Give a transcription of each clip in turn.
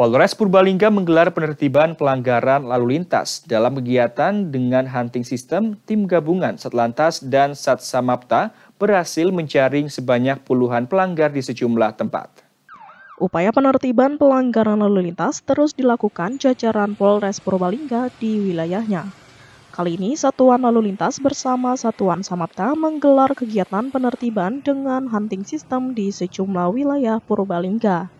Polres Purbalingga menggelar penertiban pelanggaran lalu lintas dalam kegiatan dengan hunting system tim gabungan Satlantas dan Sat Samapta berhasil menjaring sebanyak puluhan pelanggar di sejumlah tempat. Upaya penertiban pelanggaran lalu lintas terus dilakukan jajaran Polres Purbalingga di wilayahnya. Kali ini Satuan Lalu Lintas bersama Satuan Samapta menggelar kegiatan penertiban dengan hunting system di sejumlah wilayah Purbalingga.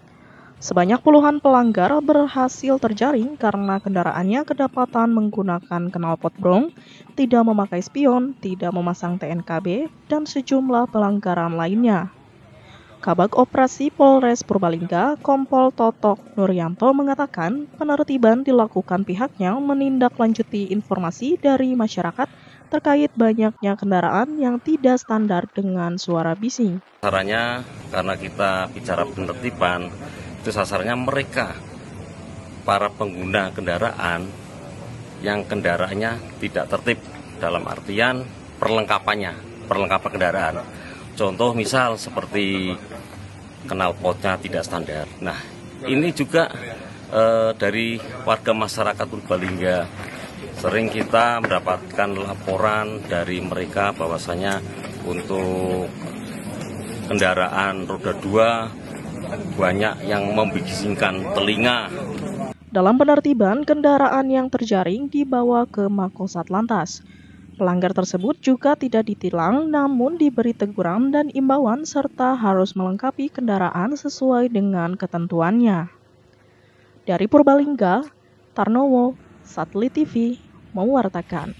Sebanyak puluhan pelanggar berhasil terjaring karena kendaraannya kedapatan menggunakan knalpot brong, tidak memakai spion, tidak memasang TNKB, dan sejumlah pelanggaran lainnya. Kabak Operasi Polres Purbalingga, Kompol Totok Nuryanto mengatakan penertiban dilakukan pihaknya menindaklanjuti informasi dari masyarakat terkait banyaknya kendaraan yang tidak standar dengan suara bising. Caranya karena kita bicara penertiban, itu sasarannya mereka para pengguna kendaraan yang kendaraannya tidak tertib dalam artian perlengkapannya perlengkapan kendaraan contoh misal seperti kenal potnya tidak standar nah ini juga eh, dari warga masyarakat Purbalingga sering kita mendapatkan laporan dari mereka bahwasanya untuk kendaraan roda 2 banyak yang membisingkan telinga. Dalam penertiban, kendaraan yang terjaring dibawa ke Makosat Lantas. Pelanggar tersebut juga tidak ditilang, namun diberi teguran dan imbauan serta harus melengkapi kendaraan sesuai dengan ketentuannya. Dari Purbalingga, Tarnowo, Satelit TV, mewartakan.